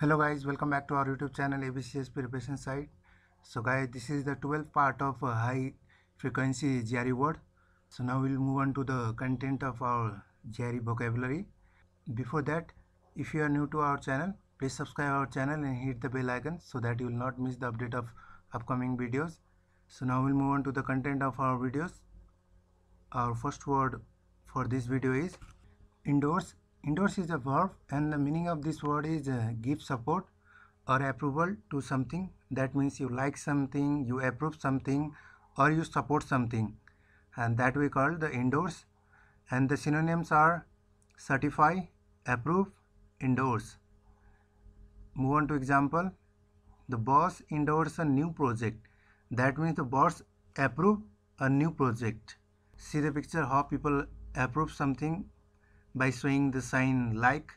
hello guys welcome back to our youtube channel abcs preparation site so guys this is the 12th part of uh, high frequency gre word so now we'll move on to the content of our gre vocabulary before that if you are new to our channel please subscribe our channel and hit the bell icon so that you will not miss the update of upcoming videos so now we'll move on to the content of our videos our first word for this video is indoors Endorse is a verb and the meaning of this word is uh, give support or approval to something. That means you like something, you approve something or you support something and that we call the endorse and the synonyms are certify, approve, endorse. Move on to example. The boss endorse a new project. That means the boss approve a new project. See the picture how people approve something by showing the sign like.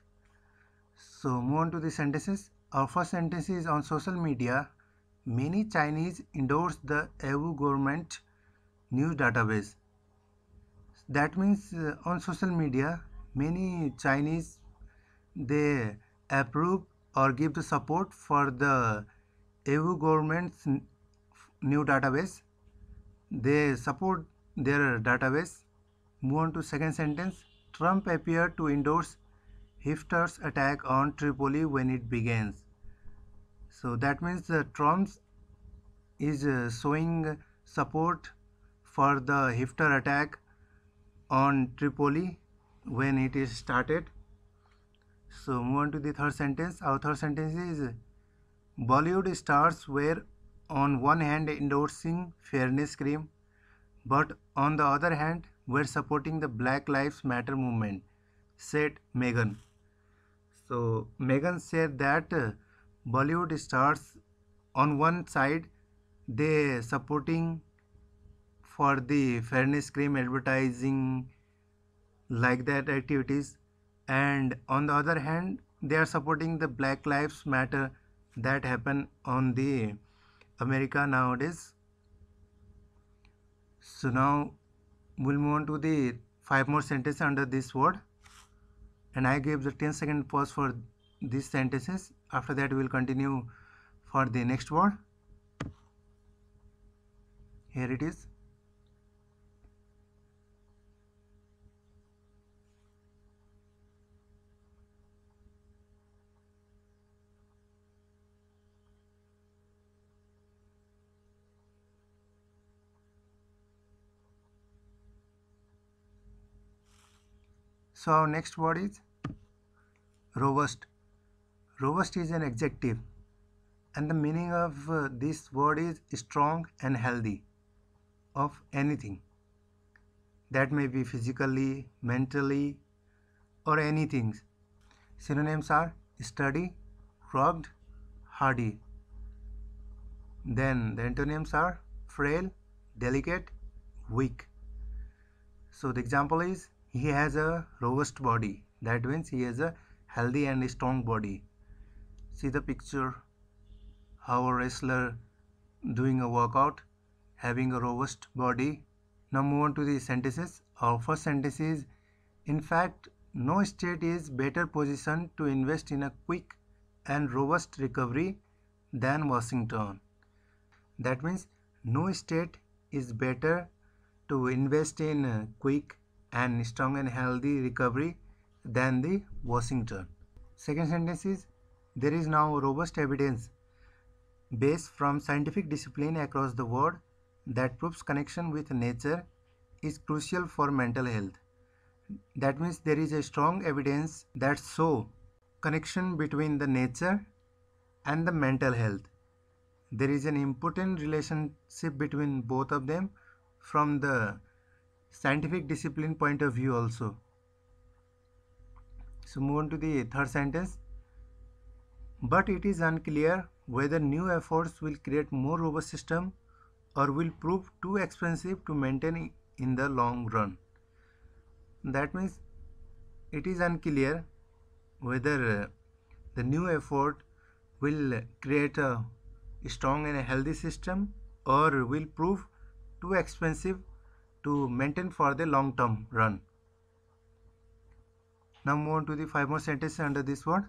So move on to the sentences. Our first sentence is on social media. Many Chinese endorse the EU government news database. That means uh, on social media, many Chinese they approve or give the support for the EU government's new database. They support their database. Move on to second sentence Trump appeared to endorse Hifter's attack on Tripoli when it begins. So that means uh, Trump is uh, showing support for the Hifter attack on Tripoli when it is started. So move on to the third sentence. Our third sentence is Bollywood stars were on one hand endorsing fairness cream but on the other hand we're supporting the Black Lives Matter movement, said Megan. So, Megan said that uh, Bollywood stars, on one side, they supporting for the fairness cream advertising like that activities and on the other hand they are supporting the black lives matter that happen on the america nowadays so now we'll move on to the five more sentences under this word and I gave the 10 second pause for these sentences after that we'll continue for the next word here it is So our next word is robust. Robust is an adjective and the meaning of uh, this word is strong and healthy of anything that may be physically, mentally or anything. Synonyms are sturdy, rugged, hardy. Then the antonyms are frail, delicate, weak. So the example is he has a robust body that means he has a healthy and strong body see the picture how a wrestler doing a workout having a robust body now move on to the sentences our first sentence is in fact no state is better positioned to invest in a quick and robust recovery than washington that means no state is better to invest in a quick and strong and healthy recovery than the Washington. Second sentence is there is now robust evidence based from scientific discipline across the world that proves connection with nature is crucial for mental health. That means there is a strong evidence that so connection between the nature and the mental health. There is an important relationship between both of them from the scientific discipline point of view also so move on to the third sentence but it is unclear whether new efforts will create more robust system or will prove too expensive to maintain in the long run that means it is unclear whether uh, the new effort will create a strong and a healthy system or will prove too expensive to maintain for the long term run. Now move on to the five more sentences under this word.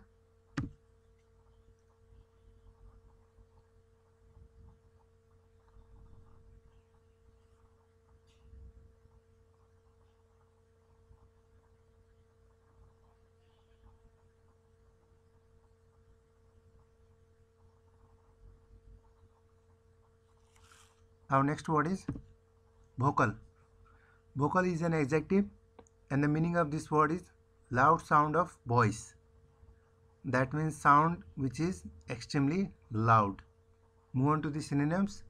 Our next word is vocal. Vocal is an adjective and the meaning of this word is loud sound of voice. That means sound which is extremely loud. Move on to the synonyms.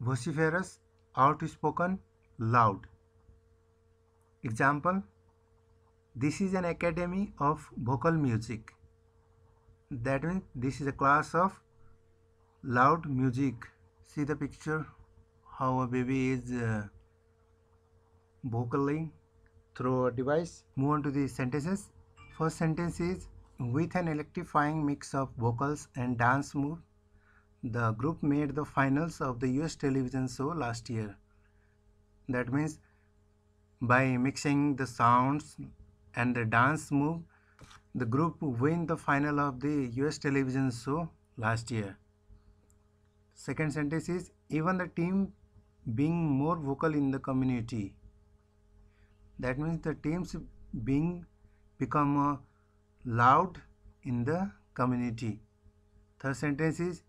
Vociferous, outspoken, loud. Example. This is an academy of vocal music. That means this is a class of loud music. See the picture how a baby is uh, vocaling through a device. Move on to the sentences. First sentence is with an electrifying mix of vocals and dance move, the group made the finals of the US television show last year. That means by mixing the sounds and the dance move, the group win the final of the US television show last year. Second sentence is even the team being more vocal in the community that means the teams being become uh, loud in the community third sentence is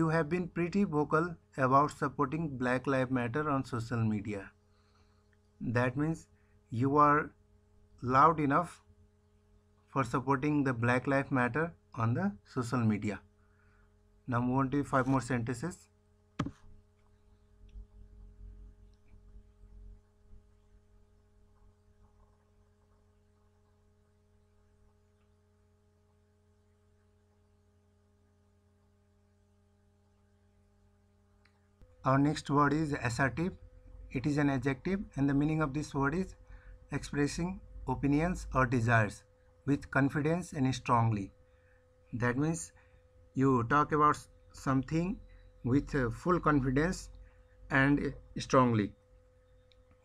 you have been pretty vocal about supporting black lives matter on social media that means you are loud enough for supporting the black lives matter on the social media now move on to five more sentences Our next word is assertive. It is an adjective and the meaning of this word is expressing opinions or desires with confidence and strongly. That means you talk about something with uh, full confidence and strongly.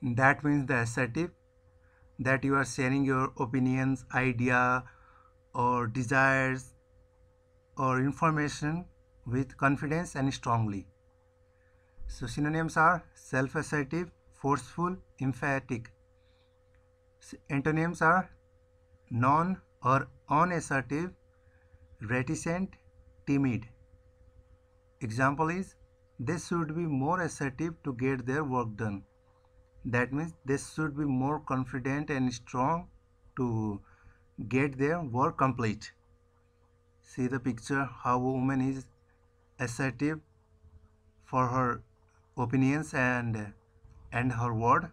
That means the assertive that you are sharing your opinions, idea or desires or information with confidence and strongly. So synonyms are self-assertive, forceful, emphatic. Antonyms are non or unassertive, reticent, timid. Example is they should be more assertive to get their work done. That means they should be more confident and strong to get their work complete. See the picture how a woman is assertive for her opinions and end her word.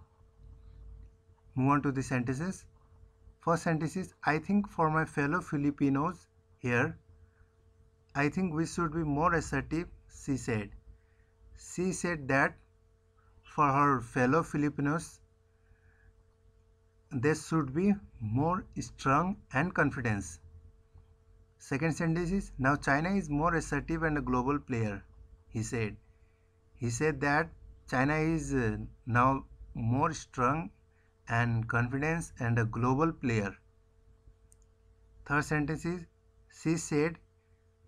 Move on to the sentences. First sentence I think for my fellow Filipinos here, I think we should be more assertive, she said. She said that for her fellow Filipinos, they should be more strong and confidence. Second sentence is now China is more assertive and a global player, he said. He said that China is uh, now more strong and confidence and a global player. Third sentence is she said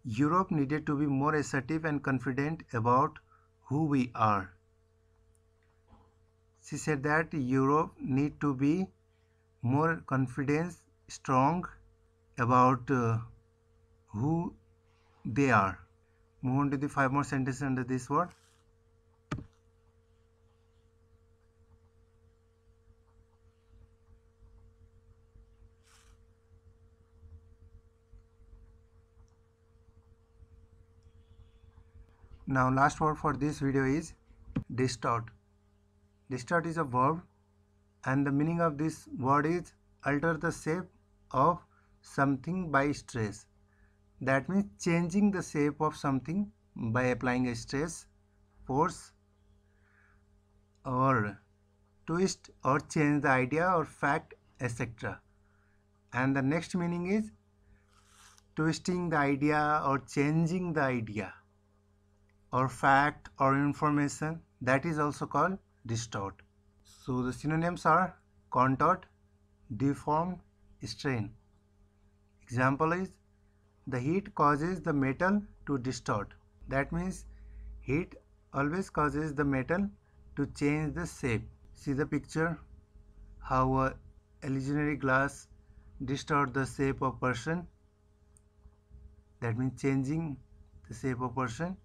Europe needed to be more assertive and confident about who we are. She said that Europe need to be more confident, strong about uh, who they are. Move on to the five more sentences under this word. now last word for this video is distort distort is a verb and the meaning of this word is alter the shape of something by stress that means changing the shape of something by applying a stress force or twist or change the idea or fact etc and the next meaning is twisting the idea or changing the idea or fact or information that is also called distort. So the synonyms are contort, deformed, strain. Example is the heat causes the metal to distort. That means heat always causes the metal to change the shape. See the picture how a illusionary glass distort the shape of person that means changing the shape of person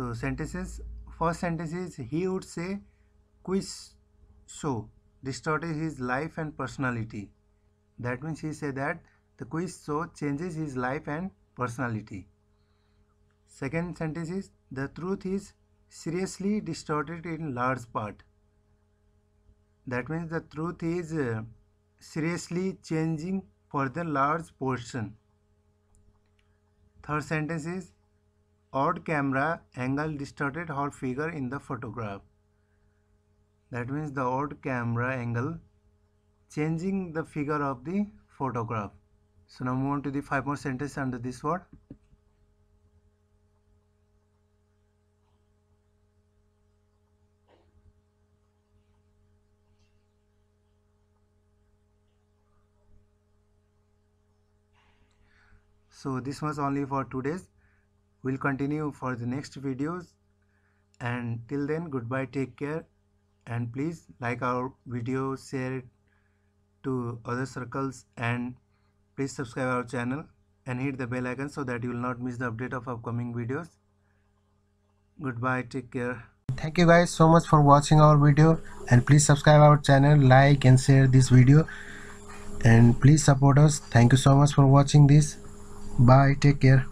so sentences. First sentence is he would say, "Quiz show distorted his life and personality." That means he said that the quiz show changes his life and personality. Second sentence is the truth is seriously distorted in large part. That means the truth is uh, seriously changing for the large portion. Third sentence is odd camera angle distorted her figure in the photograph. That means the odd camera angle changing the figure of the photograph. So now move on to the five more sentences under this word. So this was only for two days we'll continue for the next videos and till then goodbye take care and please like our video share it to other circles and please subscribe our channel and hit the bell icon so that you will not miss the update of upcoming videos goodbye take care thank you guys so much for watching our video and please subscribe our channel like and share this video and please support us thank you so much for watching this bye take care